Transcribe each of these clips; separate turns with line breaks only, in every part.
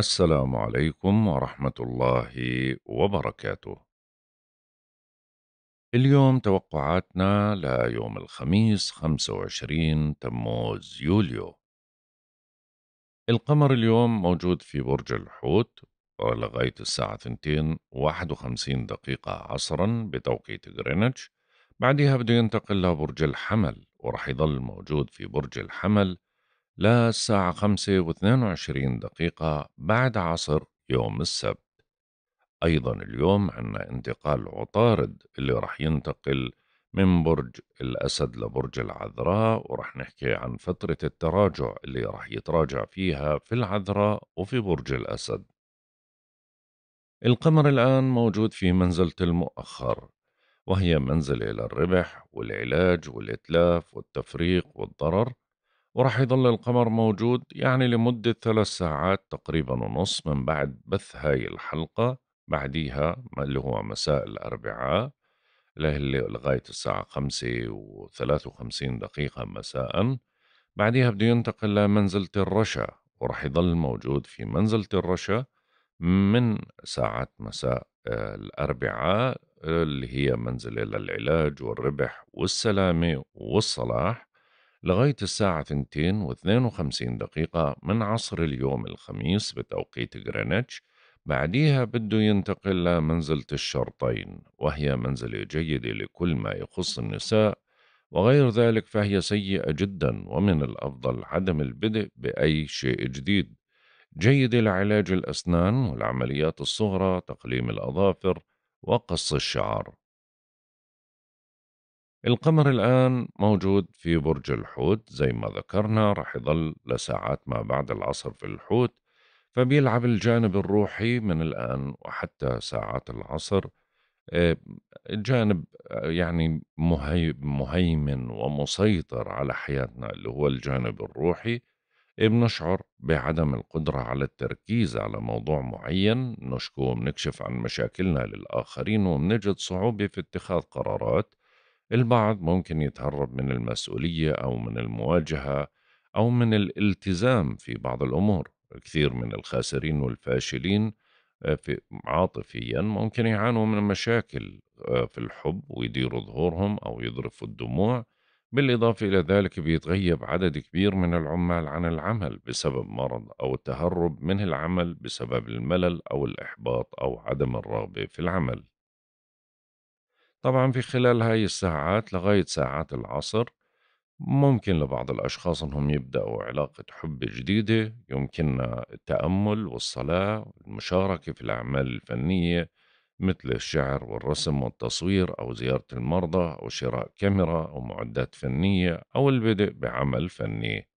السلام عليكم ورحمة الله وبركاته. اليوم توقعاتنا ليوم الخميس
25 تموز يوليو. القمر اليوم موجود في برج الحوت لغاية الساعة 2:51 دقيقة عصرا بتوقيت غرينتش بعدها بده ينتقل لبرج الحمل ورح يضل موجود في برج الحمل للساعة خمسة واثنين وعشرين دقيقة بعد عصر يوم السبت أيضا اليوم عنا انتقال عطارد اللي رح ينتقل من برج الأسد لبرج العذراء ورح نحكي عن فترة التراجع اللي رح يتراجع فيها في العذراء وفي برج الأسد القمر الآن موجود في منزلة المؤخر وهي منزلة للربح والعلاج والإتلاف والتفريق والضرر وراح يضل القمر موجود يعني لمدة ثلاث ساعات تقريبا ونص من بعد بث هاي الحلقة بعديها اللي هو مساء الأربعاء لغاية الساعة خمسة وثلاث وخمسين دقيقة مساء بعديها بده ينتقل لمنزلة الرشا وراح يضل موجود في منزلة الرشا من ساعة مساء آه، الأربعاء آه، اللي هي منزلة للعلاج والربح والسلامة والصلاح لغاية الساعة 2:52 دقيقة من عصر اليوم الخميس بتوقيت غرينتش بعديها بده ينتقل لمنزلة الشرطين وهي منزلة جيدة لكل ما يخص النساء وغير ذلك فهي سيئة جدا ومن الأفضل عدم البدء بأي شيء جديد جيدة لعلاج الأسنان والعمليات الصغرى تقليم الأظافر وقص الشعر القمر الآن موجود في برج الحوت زي ما ذكرنا راح يظل لساعات ما بعد العصر في الحوت فبيلعب الجانب الروحي من الآن وحتى ساعات العصر آه، جانب آه، يعني مهيمن ومسيطر على حياتنا اللي هو الجانب الروحي بنشعر بعدم القدرة على التركيز على موضوع معين نشكو وبنكشف عن مشاكلنا للآخرين وبنجد صعوبة في اتخاذ قرارات البعض ممكن يتهرب من المسؤولية أو من المواجهة أو من الالتزام في بعض الأمور كثير من الخاسرين والفاشلين آه، في عاطفيا ممكن يعانوا من مشاكل آه، في الحب ويديروا ظهورهم أو يضرفوا الدموع بالإضافة إلى ذلك بيتغيب عدد كبير من العمال عن العمل بسبب مرض أو التهرب من العمل بسبب الملل أو الإحباط أو عدم الرغبة في العمل طبعا في خلال هاي الساعات لغاية ساعات العصر ممكن لبعض الأشخاص أنهم يبدأوا علاقة حب جديدة يمكننا التأمل والصلاة والمشاركة في الأعمال الفنية مثل الشعر والرسم والتصوير أو زيارة المرضى أو شراء كاميرا أو معدات فنية أو البدء بعمل فني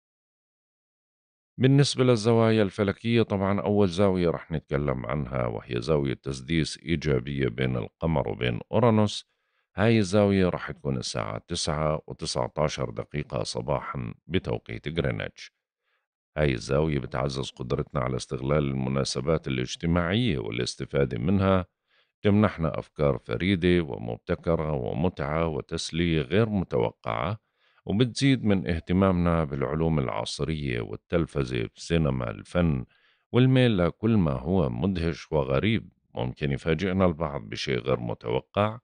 بالنسبة للزوايا الفلكية طبعا أول زاوية رح نتكلم عنها وهي زاوية تسديس إيجابية بين القمر وبين أورانوس هاي الزاوية رح تكون الساعة 9 و 19 دقيقة صباحا بتوقيت غرينتش هاي الزاوية بتعزز قدرتنا على استغلال المناسبات الاجتماعية والاستفادة منها تمنحنا أفكار فريدة ومبتكرة ومتعة وتسلية غير متوقعة وبتزيد من اهتمامنا بالعلوم العصرية والتلفزة السينما الفن والميل لكل ما هو مدهش وغريب ممكن يفاجئنا البعض بشيء غير متوقع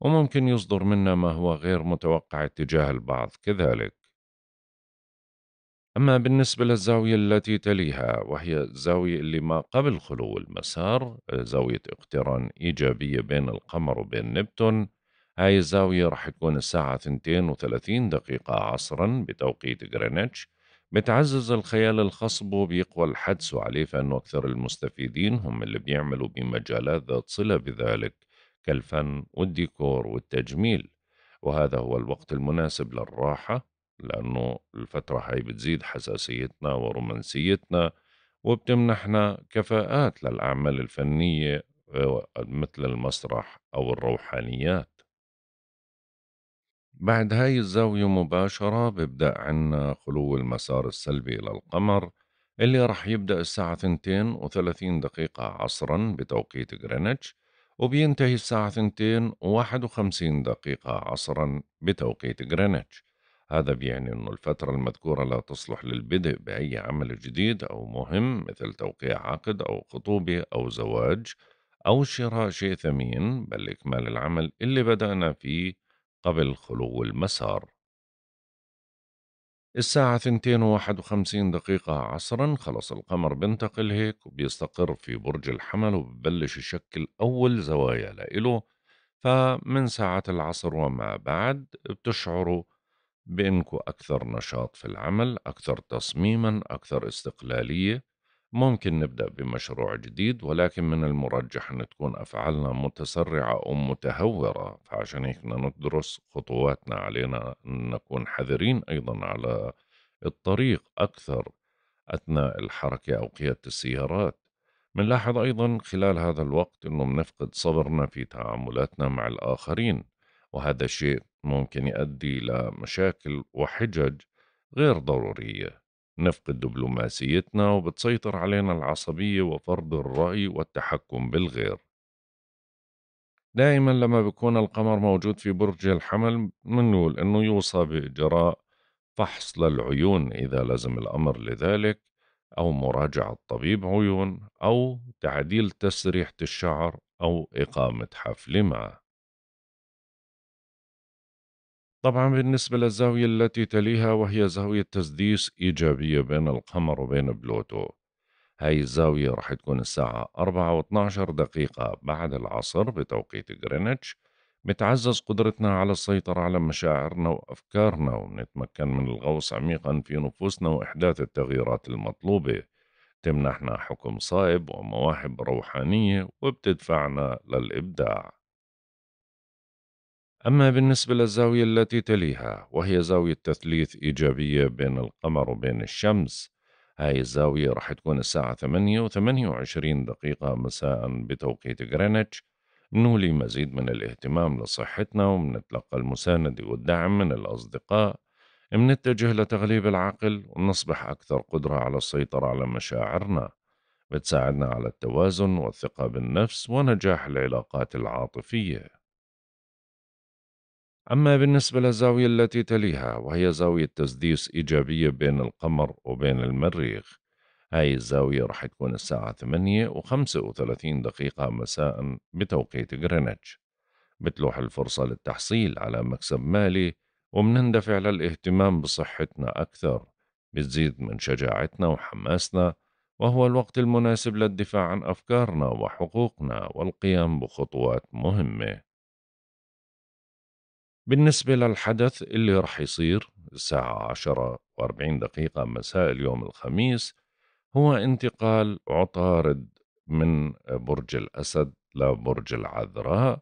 وممكن يصدر منا ما هو غير متوقع اتجاه البعض كذلك أما بالنسبة للزاوية التي تليها وهي الزاوية اللي ما قبل خلو المسار زاوية اقتران إيجابية بين القمر وبين نبتون هاي الزاوية رح تكون الساعة 32 دقيقة عصرا بتوقيت غرينتش بتعزز الخيال الخصب وبيقوى الحدس عليه فإنه أكثر المستفيدين هم اللي بيعملوا بمجالات ذات صلة بذلك كالفن والديكور والتجميل وهذا هو الوقت المناسب للراحة لأنه الفترة هاي بتزيد حساسيتنا ورومانسيتنا وبتمنحنا كفاءات للأعمال الفنية آه، مثل المسرح أو الروحانيات بعد هاي الزاوية مباشرة ببدأ عنا خلو المسار السلبي للقمر اللي رح يبدأ الساعة 2 وثلاثين دقيقة عصرا بتوقيت غرينتش وبينتهي الساعة 2 وواحد وخمسين دقيقة عصرا بتوقيت غرينتش هذا بيعني أن الفترة المذكورة لا تصلح للبدء بأي عمل جديد أو مهم مثل توقيع عقد أو خطوبة أو زواج أو شراء شيء ثمين بل إكمال العمل اللي بدأنا فيه قبل خلو المسار الساعة 2:51 دقيقة عصرا خلص القمر بينتقل هيك وبيستقر في برج الحمل وببلش يشكل أول زوايا لإله فمن ساعة العصر وما بعد بتشعروا بأنكم أكثر نشاط في العمل أكثر تصميما أكثر استقلالية ممكن نبدأ بمشروع جديد ولكن من المرجح أن تكون أفعالنا متسرعة أو متهورة فعشان هيك بدنا ندرس خطواتنا علينا أن نكون حذرين أيضا على الطريق أكثر أثناء الحركة أو قيادة السيارات بنلاحظ أيضا خلال هذا الوقت أنه بنفقد صبرنا في تعاملاتنا مع الآخرين وهذا الشيء ممكن يؤدي إلى مشاكل وحجج غير ضرورية نفقد دبلوماسيتنا وبتسيطر علينا العصبية وفرض الرأي والتحكم بالغير دائما لما بيكون القمر موجود في برج الحمل منقول انه يوصى بإجراء فحص للعيون إذا لزم الأمر لذلك أو مراجعة طبيب عيون أو تعديل تسريحة الشعر أو إقامة حفل معه طبعا بالنسبة للزاوية التي تليها وهي زاوية تسديس إيجابية بين القمر وبين بلوتو هاي الزاوية راح تكون الساعة 4 و 12 دقيقة بعد العصر بتوقيت غرينتش بتعزز قدرتنا على السيطرة على مشاعرنا وأفكارنا وبنتمكن من الغوص عميقا في نفوسنا وإحداث التغييرات المطلوبة تمنحنا حكم صائب ومواهب روحانية وبتدفعنا للإبداع أما بالنسبة للزاوية التي تليها وهي زاوية تثليث إيجابية بين القمر وبين الشمس هاي الزاوية راح تكون الساعة 8 و 28 دقيقة مساء بتوقيت غرينتش نولي مزيد من الاهتمام لصحتنا ومنتلقى المساندة والدعم من الأصدقاء منتجه لتغليب العقل ونصبح أكثر قدرة على السيطرة على مشاعرنا بتساعدنا على التوازن والثقة بالنفس ونجاح العلاقات العاطفية أما بالنسبة للزاوية التي تليها وهي زاوية تسديس إيجابية بين القمر وبين المريخ هاي الزاوية راح تكون الساعة 8 و 35 دقيقة مساء بتوقيت غرينتش بتلوح الفرصة للتحصيل على مكسب مالي ومنندفع للاهتمام بصحتنا أكثر بتزيد من شجاعتنا وحماسنا وهو الوقت المناسب للدفاع عن أفكارنا وحقوقنا والقيام بخطوات مهمة بالنسبة للحدث اللي راح يصير الساعة 10 و40 دقيقة مساء اليوم الخميس هو انتقال عطارد من برج الأسد لبرج العذراء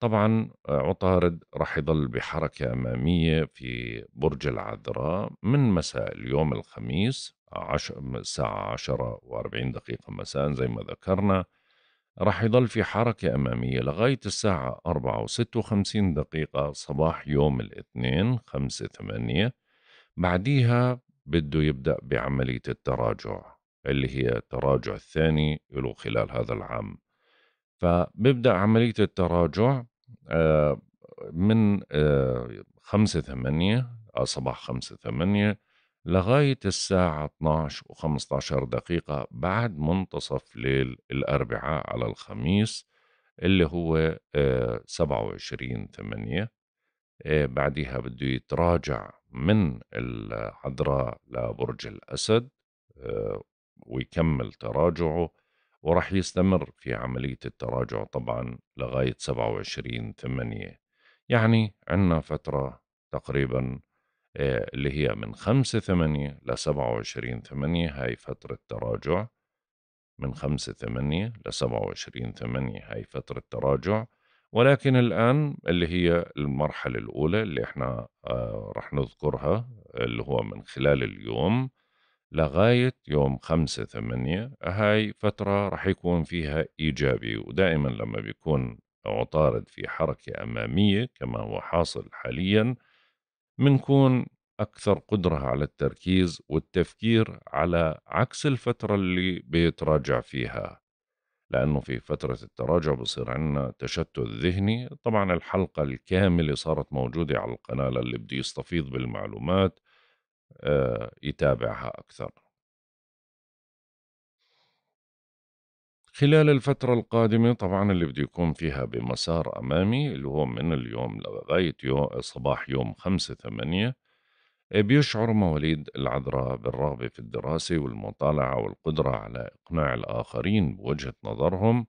طبعا عطارد راح يضل بحركة أمامية في برج العذراء من مساء اليوم الخميس الساعة 10 و40 دقيقة مساء زي ما ذكرنا رح يضل في حركة أمامية لغاية الساعة 4 و56 دقيقة صباح يوم الاثنين 5 8 بعديها بده يبدأ بعملية التراجع اللي هي التراجع الثاني له خلال هذا العام فببدأ عملية التراجع آه، من 5 آه، 8 آه، صباح 5 8 لغاية الساعة 12 و15 دقيقة بعد منتصف ليل الأربعاء على الخميس اللي هو 27 8 بعدها بده يتراجع من العذراء لبرج الأسد آه، ويكمل تراجعه ورح يستمر في عملية التراجع طبعا لغاية 27 8 يعني عنا فترة تقريبا آه، اللي هي من 5 8 ل 27 8 هاي فترة تراجع من 5 8 ل 27 8 هاي فترة تراجع ولكن الآن اللي هي المرحلة الأولى اللي احنا آه، رح نذكرها اللي هو من خلال اليوم لغاية يوم خمسة ثمانية هاي فترة رح يكون فيها إيجابي ودائما لما بيكون عطارد في حركة أمامية كما هو حاصل حاليا بنكون أكثر قدرة على التركيز والتفكير على عكس الفترة اللي بيتراجع فيها لأنه في فترة التراجع بصير عندنا تشتت ذهني طبعا الحلقة الكاملة صارت موجودة على القناة اللي بده يستفيض بالمعلومات آه، يتابعها أكثر خلال الفترة القادمة طبعا اللي بده يكون فيها بمسار أمامي اللي هو من اليوم لغاية يوم صباح يوم خمسة ثمانية آه، بيشعر مواليد العذراء بالرغبة في الدراسة والمطالعة والقدرة على إقناع الآخرين بوجهة نظرهم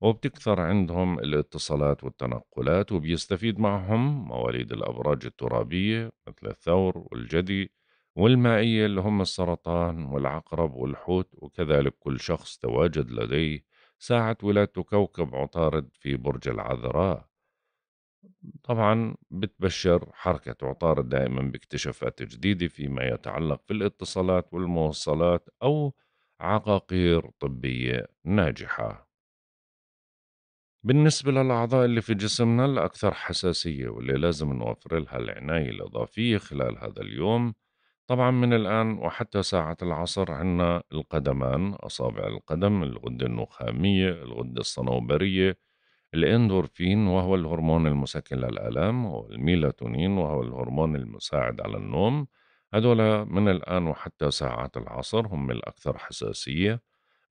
وبتكثر عندهم الاتصالات والتنقلات وبيستفيد معهم مواليد الأبراج الترابية مثل الثور والجدي والمائية اللي هم السرطان والعقرب والحوت وكذلك كل شخص تواجد لديه ساعة ولادته كوكب عطارد في برج العذراء طبعا بتبشر حركة عطارد دائما باكتشافات جديدة فيما يتعلق في الاتصالات والموصلات أو عقاقير طبية ناجحة بالنسبة للأعضاء اللي في جسمنا الأكثر حساسية واللي لازم نوفر لها العناية الإضافية خلال هذا اليوم طبعا من الآن وحتى ساعة العصر عنا القدمان أصابع القدم الغدة النخامية الغدة الصنوبرية الإندورفين وهو الهرمون المسكن للآلام والميلاتونين وهو الهرمون المساعد على النوم هدول من الآن وحتى ساعات العصر هم الأكثر حساسية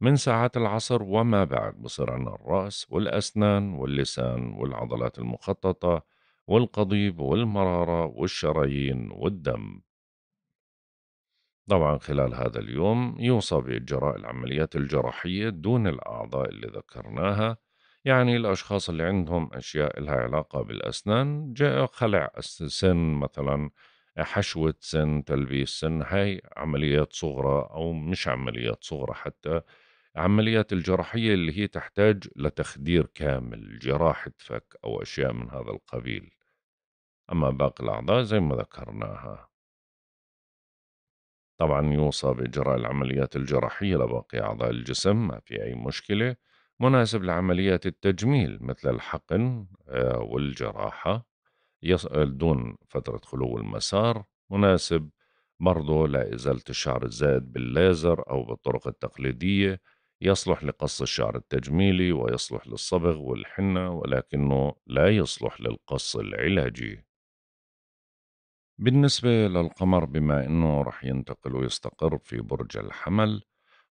من ساعات العصر وما بعد بصير عنا الرأس والأسنان واللسان والعضلات المخططة والقضيب والمرارة والشرايين والدم طبعا خلال هذا اليوم يوصى بإجراء العمليات الجراحية دون الأعضاء اللي ذكرناها يعني الأشخاص اللي عندهم أشياء لها علاقة بالأسنان جاء خلع سن مثلا حشوة سن تلبيس سن هاي عمليات صغرى أو مش عمليات صغرى حتى عمليات الجراحية اللي هي تحتاج لتخدير كامل جراحة فك أو أشياء من هذا القبيل أما باقي الأعضاء زي ما ذكرناها طبعا يوصى بإجراء العمليات الجراحية لباقي أعضاء الجسم ما في أي مشكلة مناسب لعمليات التجميل مثل الحقن آه، والجراحة آه، دون فترة خلو المسار مناسب برضه لإزالة الشعر الزائد بالليزر أو بالطرق التقليدية يصلح لقص الشعر التجميلي ويصلح للصبغ والحنة ولكنه لا يصلح للقص العلاجي بالنسبة للقمر بما أنه رح ينتقل ويستقر في برج الحمل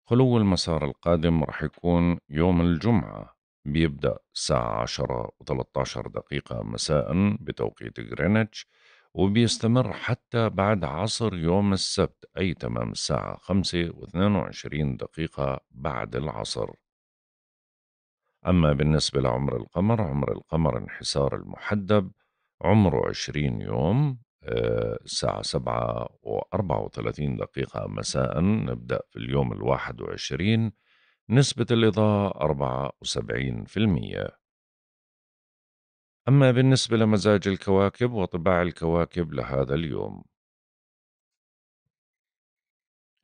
خلو المسار القادم رح يكون يوم الجمعة بيبدأ الساعة 10 و13 دقيقة مساء بتوقيت غرينتش وبيستمر حتى بعد عصر يوم السبت أي تمام الساعة 5 و22 دقيقة بعد العصر أما بالنسبة لعمر القمر عمر القمر انحسار المحدب عمره 20 يوم الساعة سبعة وأربعة وثلاثين دقيقة مساء نبدأ في اليوم الواحد وعشرين نسبة الإضاءة أربعة وسبعين في المية أما بالنسبة لمزاج الكواكب وطباع الكواكب لهذا اليوم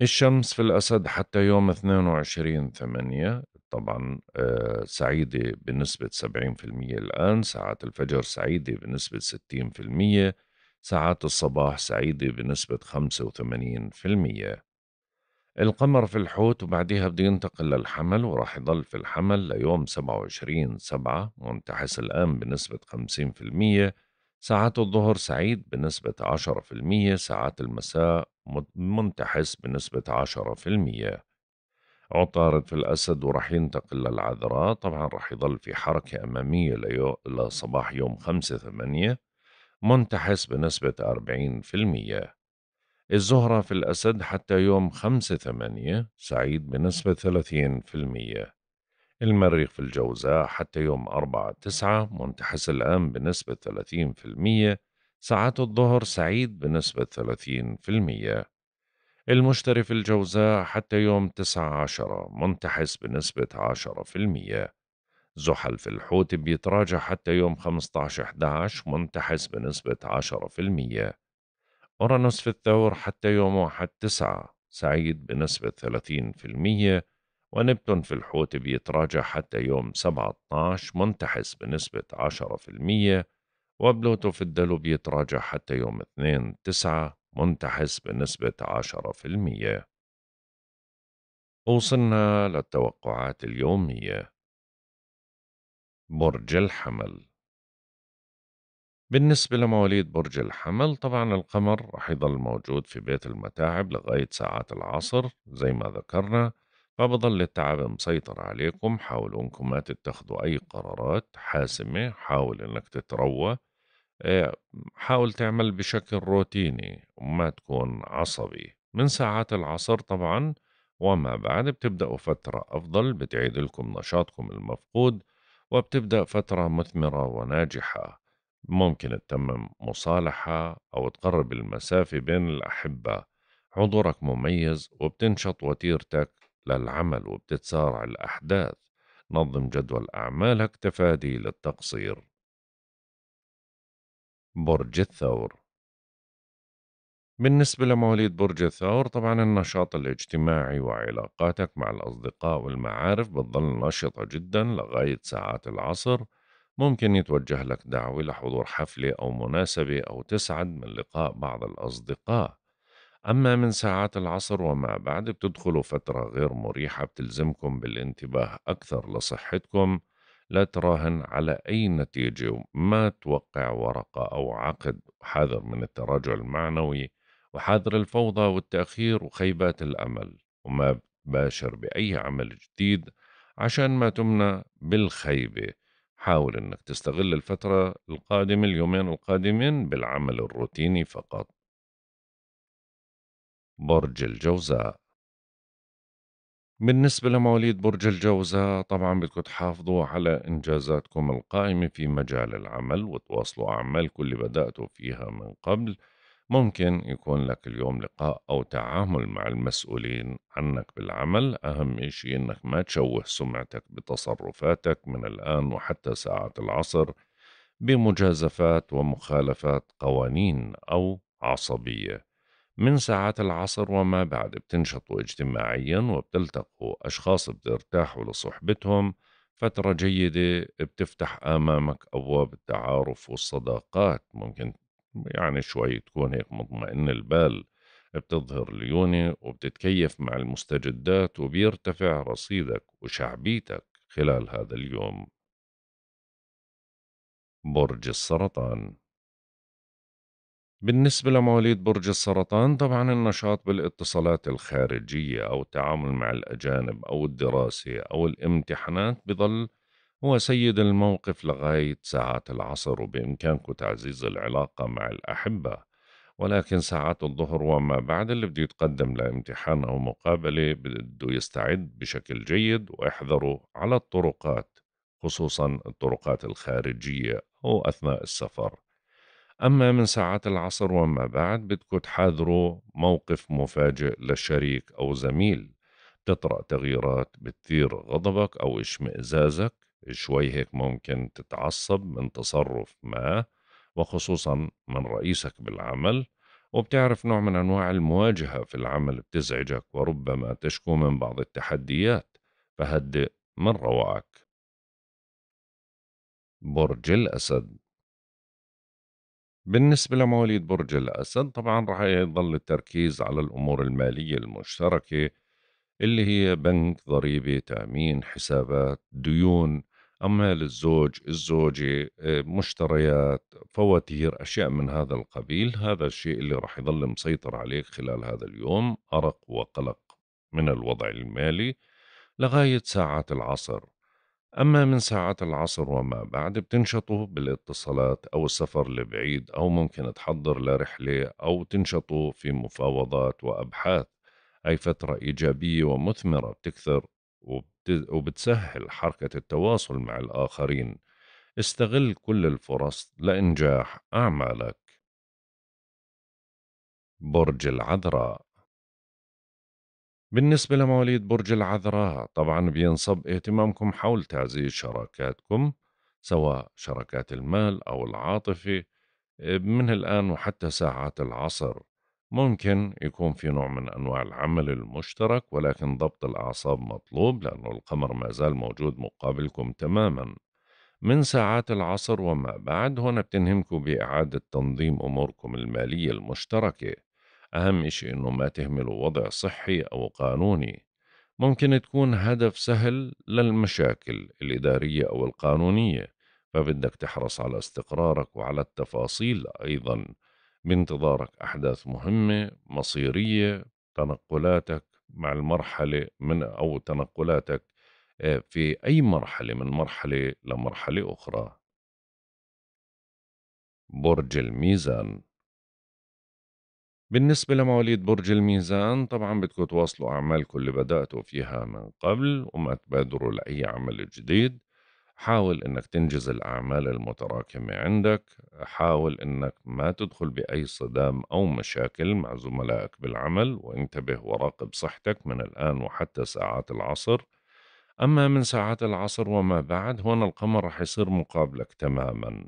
الشمس في الأسد حتى يوم 22 ثمانية طبعا آه، سعيدة بنسبة 70% الآن ساعات الفجر سعيدة بنسبة 60% ساعات الصباح سعيدة بنسبة 85% القمر في الحوت وبعدها بده ينتقل للحمل وراح يضل في الحمل ليوم 27 سبعة منتحس الآن بنسبة 50% ساعات الظهر سعيد بنسبة 10% ساعات المساء منتحس بنسبة 10% عطارد في الأسد وراح ينتقل للعذراء طبعا راح يضل في حركة أمامية لصباح يوم خمسة ثمانية منتحس بنسبة 40% الزهرة في الأسد حتى يوم 5 8 سعيد بنسبة 30% المريخ في الجوزاء حتى يوم 4 9 منتحس الآن بنسبة 30% ساعات الظهر سعيد بنسبة 30% المشتري في الجوزاء حتى يوم 9 10 منتحس بنسبة 10% زحل في الحوت بيتراجع حتى يوم 15/11 منتحس بنسبة 10% أورانوس في الثور حتى يوم 1/9 سعيد بنسبة 30% ونبتون في الحوت بيتراجع حتى يوم 17 منتحس بنسبة 10% وبلوتو في الدلو بيتراجع حتى يوم 2 9 منتحس بنسبة 10% وصلنا
للتوقعات اليومية برج الحمل
بالنسبة لمواليد برج الحمل طبعا القمر رح يضل موجود في بيت المتاعب لغاية ساعات العصر زي ما ذكرنا فبضل التعب مسيطر عليكم حاولوا انكم ما تتخذوا اي قرارات حاسمة حاول انك تتروى آه، حاول تعمل بشكل روتيني وما تكون عصبي من ساعات العصر طبعا وما بعد بتبدأوا فترة أفضل بتعيد لكم نشاطكم المفقود وبتبدأ فترة مثمرة وناجحة ممكن تتمم مصالحة أو تقرب المسافة بين الأحبة حضورك مميز وبتنشط وتيرتك للعمل وبتتسارع الأحداث نظم جدول أعمالك تفادي للتقصير
برج الثور بالنسبة
لمواليد برج الثور طبعا النشاط الاجتماعي وعلاقاتك مع الأصدقاء والمعارف بتظل نشطة جدا لغاية ساعات العصر ممكن يتوجه لك دعوة لحضور حفلة أو مناسبة أو تسعد من لقاء بعض الأصدقاء أما من ساعات العصر وما بعد بتدخلوا فترة غير مريحة بتلزمكم بالانتباه أكثر لصحتكم لا تراهن على أي نتيجة وما توقع ورقة أو عقد حذر من التراجع المعنوي وحاذر الفوضى والتأخير وخيبات الأمل وما باشر بأي عمل جديد عشان ما تمنى بالخيبة حاول أنك تستغل الفترة القادمة اليومين القادمين بالعمل الروتيني فقط برج الجوزاء بالنسبة لمواليد برج الجوزاء طبعا بدكم تحافظوا على إنجازاتكم القائمة في مجال العمل وتواصلوا أعمالكم اللي بدأتوا فيها من قبل ممكن يكون لك اليوم لقاء أو تعامل مع المسؤولين عنك بالعمل أهم إشي إنك ما تشوه سمعتك بتصرفاتك من الآن وحتى ساعة العصر بمجازفات ومخالفات قوانين أو عصبية من ساعات العصر وما بعد بتنشطوا اجتماعيا وبتلتقوا أشخاص بترتاحوا لصحبتهم فترة جيدة بتفتح أمامك أبواب التعارف والصداقات ممكن يعني شوي تكون هيك مطمئن البال بتظهر ليونة وبتتكيف مع المستجدات وبيرتفع رصيدك وشعبيتك خلال هذا اليوم برج السرطان بالنسبة لمواليد برج السرطان طبعا النشاط بالاتصالات الخارجية أو التعامل مع الأجانب أو الدراسة أو الامتحانات بظل وسيد الموقف لغاية ساعات العصر وبإمكانكم تعزيز العلاقة مع الأحبة ولكن ساعات الظهر وما بعد اللي بده يتقدم لامتحان أو مقابلة بده يستعد بشكل جيد واحذروا على الطرقات خصوصا الطرقات الخارجية أو أثناء السفر أما من ساعات العصر وما بعد بدكم تحاذروا موقف مفاجئ لشريك أو زميل تطرأ تغييرات بتثير غضبك أو اشمئزازك شوي هيك ممكن تتعصب من تصرف ما وخصوصا من رئيسك بالعمل وبتعرف نوع من أنواع المواجهة في العمل بتزعجك وربما تشكو من بعض التحديات فهدئ من روعك برج الأسد بالنسبة لمواليد برج الأسد طبعا راح يظل التركيز على الأمور المالية المشتركة اللي هي بنك ضريبة تأمين حسابات ديون أموال الزوج الزوجة آه، مشتريات فواتير أشياء من هذا القبيل هذا الشيء اللي راح يظل مسيطر عليك خلال هذا اليوم أرق وقلق من الوضع المالي لغاية ساعات العصر أما من ساعات العصر وما بعد بتنشطوا بالاتصالات أو السفر لبعيد أو ممكن تحضر لرحلة أو تنشطوا في مفاوضات وأبحاث أي فترة إيجابية ومثمرة بتكثر وبتسهل حركة التواصل مع الآخرين استغل كل الفرص لإنجاح أعمالك برج العذراء بالنسبة لمواليد برج العذراء طبعا بينصب اهتمامكم حول تعزيز شراكاتكم سواء شراكات المال أو العاطفة آه، من الآن وحتى ساعات العصر ممكن يكون في نوع من أنواع العمل المشترك ولكن ضبط الأعصاب مطلوب لأنه القمر ما زال موجود مقابلكم تماما من ساعات العصر وما بعد هنا بتنهمكم بإعادة تنظيم أموركم المالية المشتركة أهم إشي إنه ما تهملوا وضع صحي أو قانوني ممكن تكون هدف سهل للمشاكل الإدارية أو القانونية فبدك تحرص على استقرارك وعلى التفاصيل أيضا بانتظارك أحداث مهمة مصيرية تنقلاتك مع المرحلة من أو تنقلاتك آه، في أي مرحلة من مرحلة لمرحلة أخرى
برج الميزان بالنسبة
لمواليد برج الميزان طبعا بدكم تواصلوا أعمالكم اللي بدأتوا فيها من قبل وما تبادروا لأي عمل جديد حاول انك تنجز الاعمال المتراكمه عندك حاول انك ما تدخل باي صدام او مشاكل مع زملائك بالعمل وانتبه وراقب صحتك من الان وحتى ساعات العصر اما من ساعات العصر وما بعد هون القمر رح يصير مقابلك تماما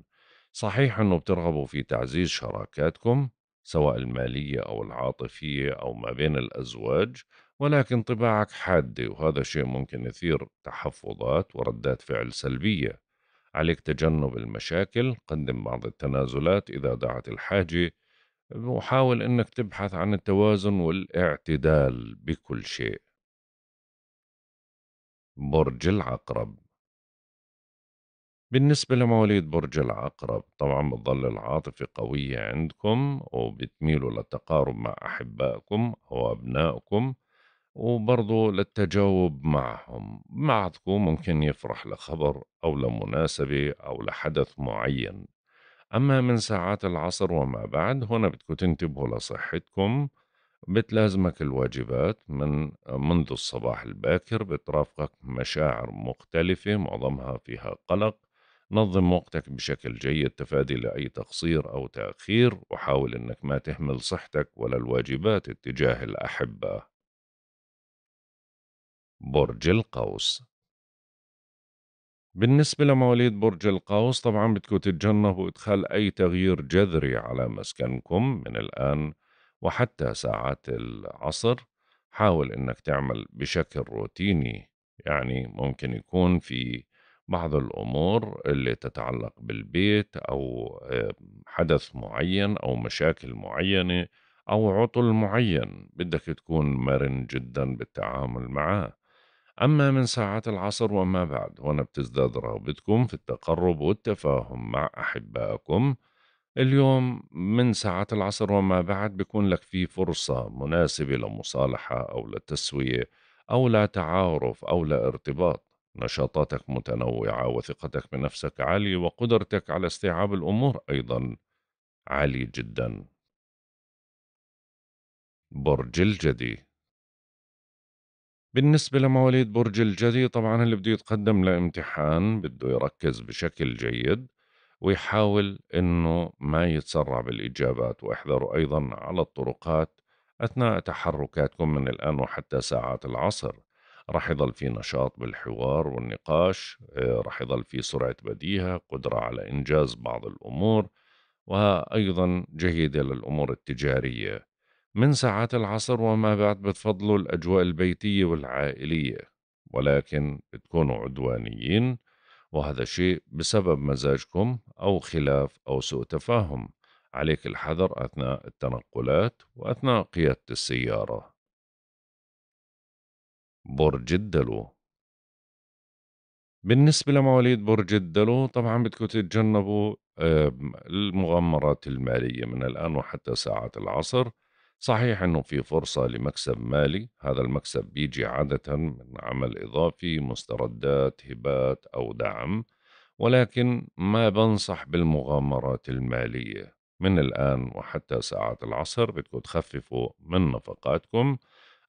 صحيح انه بترغبوا في تعزيز شراكاتكم سواء الماليه او العاطفيه او ما بين الازواج ولكن طباعك حادة وهذا شيء ممكن يثير تحفظات وردات فعل سلبية عليك تجنب المشاكل قدم بعض التنازلات إذا دعت الحاجة وحاول أنك تبحث عن التوازن والاعتدال بكل شيء برج العقرب بالنسبة لمواليد برج العقرب طبعا بتظل العاطفة قوية عندكم وبتميلوا للتقارب مع أحبائكم أو أبنائكم وبرضو للتجاوب معهم بعضكم ممكن يفرح لخبر أو لمناسبة أو لحدث معين أما من ساعات العصر وما بعد هنا بدكم تنتبهوا لصحتكم بتلازمك الواجبات من منذ الصباح الباكر بترافقك مشاعر مختلفة معظمها فيها قلق نظم وقتك بشكل جيد تفادي لأي تقصير أو تأخير وحاول أنك ما تهمل صحتك ولا الواجبات اتجاه الأحبة برج القوس بالنسبة لمواليد برج القوس طبعا بدكم تتجنبوا إدخال أي تغيير جذري على مسكنكم من الآن وحتى ساعات العصر حاول إنك تعمل بشكل روتيني يعني ممكن يكون في بعض الأمور اللي تتعلق بالبيت أو آه، حدث معين أو مشاكل معينة أو عطل معين بدك تكون مرن جدا بالتعامل معه أما من ساعات العصر وما بعد وأنا بتزداد رغبتكم في التقرب والتفاهم مع أحبائكم اليوم من ساعات العصر وما بعد بيكون لك في فرصة مناسبة لمصالحة أو لتسوية أو لتعارف أو لارتباط نشاطاتك متنوعة وثقتك بنفسك عالية وقدرتك على استيعاب الأمور أيضا عالية جدا برج الجدي بالنسبة لمواليد برج الجدي طبعا اللي بده يتقدم لامتحان بده يركز بشكل جيد ويحاول انه ما يتسرع بالاجابات واحذروا ايضا على الطرقات اثناء تحركاتكم من الان وحتى ساعات العصر راح يظل في نشاط بالحوار والنقاش آه، راح يظل في سرعة بديهة قدرة على إنجاز بعض الأمور وأيضا جيدة للأمور التجارية من ساعات العصر وما بعد بتفضلوا الأجواء البيتية والعائلية ولكن بتكونوا عدوانيين وهذا شيء بسبب مزاجكم أو خلاف أو سوء تفاهم عليك الحذر أثناء التنقلات وأثناء قيادة السيارة برج الدلو بالنسبة لمواليد برج الدلو طبعا بدكم تتجنبوا المغامرات المالية من الآن وحتى ساعات العصر صحيح انه في فرصه لمكسب مالي هذا المكسب بيجي عاده من عمل اضافي مستردات هبات او دعم ولكن ما بنصح بالمغامرات الماليه من الان وحتى ساعه العصر بدكم تخففوا من نفقاتكم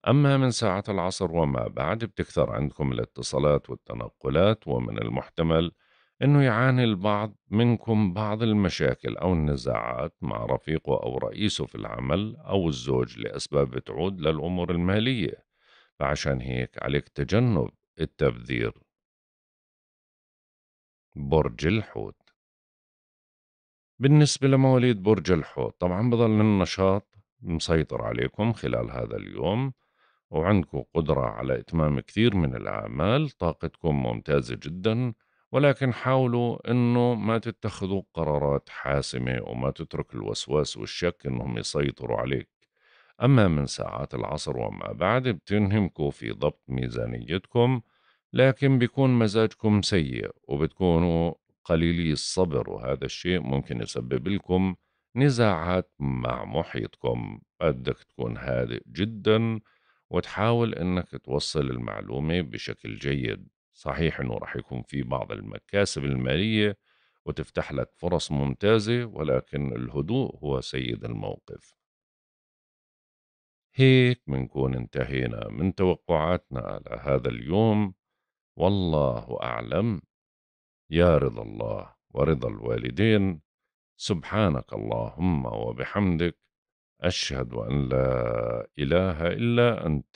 أما من ساعة العصر وما بعد بتكثر عندكم الاتصالات والتنقلات ومن المحتمل أنه يعاني البعض منكم بعض المشاكل أو النزاعات مع رفيقه أو رئيسه في العمل أو الزوج لأسباب تعود للأمور المالية فعشان هيك عليك تجنب
التبذير برج الحوت
بالنسبة لمواليد برج الحوت طبعا بضل النشاط مسيطر عليكم خلال هذا اليوم وعندكم قدرة على إتمام كثير من الأعمال طاقتكم ممتازة جدا ولكن حاولوا انه ما تتخذوا قرارات حاسمه وما تترك الوسواس والشك انهم يسيطروا عليك اما من ساعات العصر وما بعد بتنهمكوا في ضبط ميزانيتكم لكن بيكون مزاجكم سيء وبتكونوا قليلي الصبر وهذا الشيء ممكن يسبب لكم نزاعات مع محيطكم بدك تكون هادئ جدا وتحاول انك توصل المعلومة بشكل جيد صحيح أنه راح يكون في بعض المكاسب المالية وتفتح لك فرص ممتازة ولكن الهدوء هو سيد الموقف هيك منكون انتهينا من توقعاتنا لهذا اليوم والله أعلم يا رضا الله ورضا الوالدين سبحانك اللهم وبحمدك أشهد أن لا إله إلا أنت